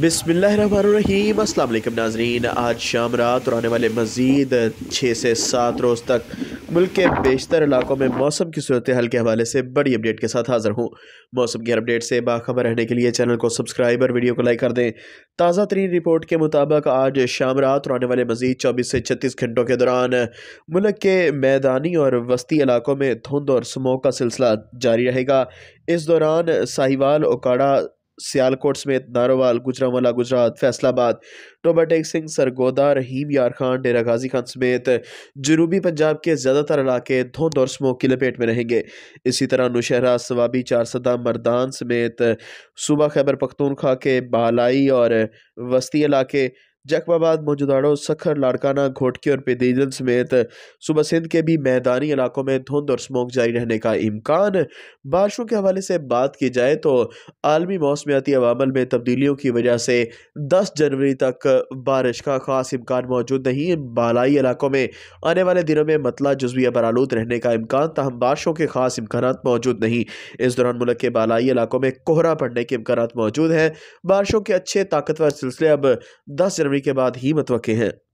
बिसमीम अल्लाम नाजरीन आज शाम रात और आने वाले मज़ीद छः से सात रोज़ तक मुल्क के बेशतर इलाकों में मौसम की सूरत हाल के हवाले से बड़ी अपडेट के साथ हाज़िर हूँ मौसम की हर अपडेट से बाखबर रहने के लिए चैनल को सब्सक्राइब और वीडियो को लाइक कर दें ताज़ा तरीन रिपोर्ट के मुताबिक आज शाम रात और आने वाले मज़ीद चौबीस से छत्तीस घंटों के दौरान मुल्क के मैदानी और वस्ती इलाकों में धुंध और स्मोक का सिलसिला जारी रहेगा इस दौरान साहिवाल ओकाड़ा सियालकोट समेत नारोवाल गुजरावाला गुजरात फैसलाबाद टोबा टेक सिंह सरगोदा रहीम यार खान डेरा गाजी खान समेत जनूबी पंजाब के ज़्यादातर इलाके धुंध और स्मोक की लपेट में रहेंगे इसी तरह नुशहरा सवाबी चारसदा मरदान समेत सूबा खैबर पखतूनखा के बालाई और वस्ती इलाके जखबाबाद मौजूदाड़ो सखर लाड़काना घोटकी और पेदीजन समेत सुबह सिंध के भी मैदानी इलाकों में धुंध और स्मोक जारी रहने का इम्कान बारिशों के हवाले से बात की जाए तो आलमी मौसमियाती अवामल में तब्दीलियों की वजह से दस जनवरी तक बारिश का खास इम्कान मौजूद नहीं बालाई इलाकों में आने वाले दिनों में मतला जजविया बरालूद रहने का इम्कान तहम बारिशों के खास इम्कान मौजूद नहीं इस दौरान मुल्क के बालाई इलाकों में कोहरा पड़ने के इम्कान मौजूद हैं बारिशों के अच्छे ताकतवर सिलसिले अब दस जनवरी के बाद ही मतवके हैं